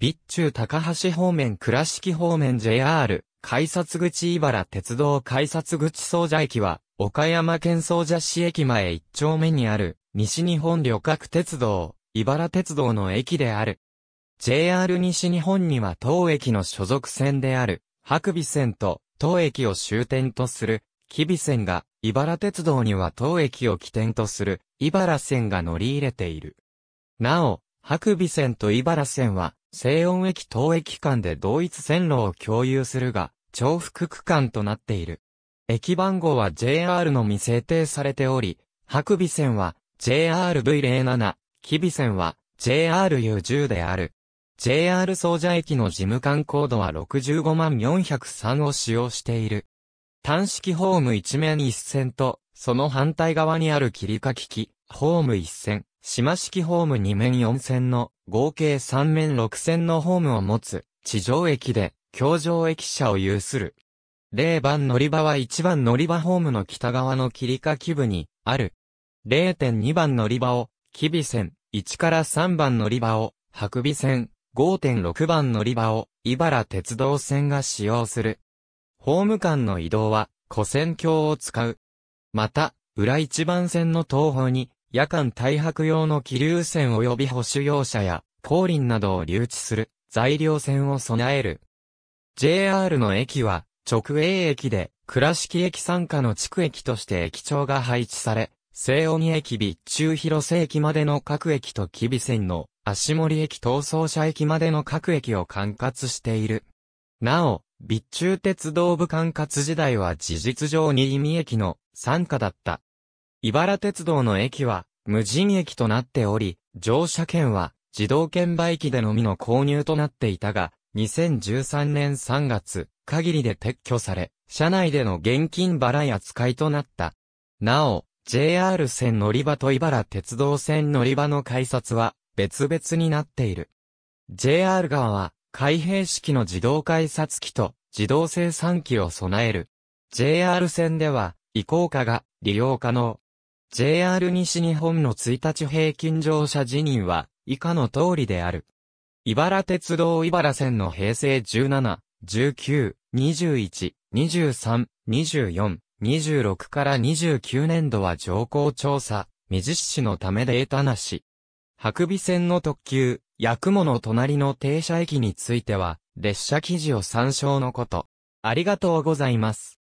備中高橋方面倉敷方面 JR、改札口茨鉄道改札口総社駅は、岡山県総社市駅前1丁目にある、西日本旅客鉄道、茨鉄道の駅である。JR 西日本には当駅の所属線である、白尾線と、当駅を終点とする、吉備線が、茨鉄道には当駅を起点とする、茨線が乗り入れている。なお、白尾線と茨線は、西温駅東駅間で同一線路を共有するが、重複区間となっている。駅番号は JR のみ制定されており、白尾線は JRV07、吉備線は JRU10 である。JR 総社駅の事務官コードは65万403を使用している。単式ホーム一面一線と、その反対側にある切り欠き機、ホーム一線、島式ホーム二面四線の合計3面6線のホームを持つ、地上駅で、京上駅舎を有する。0番乗り場は1番乗り場ホームの北側の切りか基部に、ある。0.2番乗り場を、吉備線、1から3番乗り場を、白尾線、5.6番乗り場を、茨鉄道線が使用する。ホーム間の移動は、古線橋を使う。また、裏1番線の東方に、夜間大白用の気流船及び保守用車や、降臨などを留置する、材料船を備える。JR の駅は、直営駅で、倉敷駅参加の地区駅として駅長が配置され、西尾駅備中広瀬駅までの各駅と吉備線の足森駅逃走車駅までの各駅を管轄している。なお、備中鉄道部管轄時代は事実上に意味駅の参加だった。茨鉄道の駅は、無人駅となっており、乗車券は、自動券売機でのみの購入となっていたが、2013年3月、限りで撤去され、車内での現金払い扱いとなった。なお、JR 線乗り場と茨鉄道線乗り場の改札は、別々になっている。JR 側は、開閉式の自動改札機と、自動生産機を備える。JR 線では、移行化が利用可能。JR 西日本の1日平均乗車辞任は以下の通りである。茨鉄道茨線の平成17、19、21、23、24、26から29年度は乗降調査、未実施のためデータなし。白尾線の特急、八雲の隣の停車駅については、列車記事を参照のこと。ありがとうございます。